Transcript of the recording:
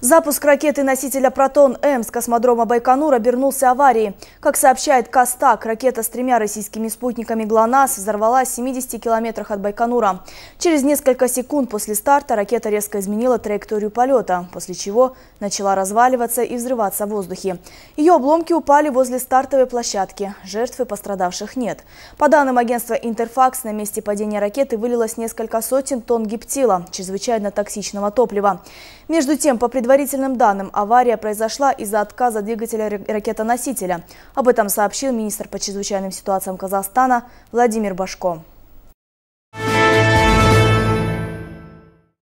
Запуск ракеты-носителя «Протон-М» с космодрома Байконур обернулся аварией. Как сообщает Кастак, ракета с тремя российскими спутниками «ГЛОНАСС» взорвалась в 70 километрах от Байконура. Через несколько секунд после старта ракета резко изменила траекторию полета, после чего начала разваливаться и взрываться в воздухе. Ее обломки упали возле стартовой площадки. Жертв и пострадавших нет. По данным агентства «Интерфакс», на месте падения ракеты вылилось несколько сотен тонн гептила, чрезвычайно токсичного топлива. Между тем, по предварительным данным, авария произошла из-за отказа двигателя ракетоносителя. Об этом сообщил министр по чрезвычайным ситуациям Казахстана Владимир Башко.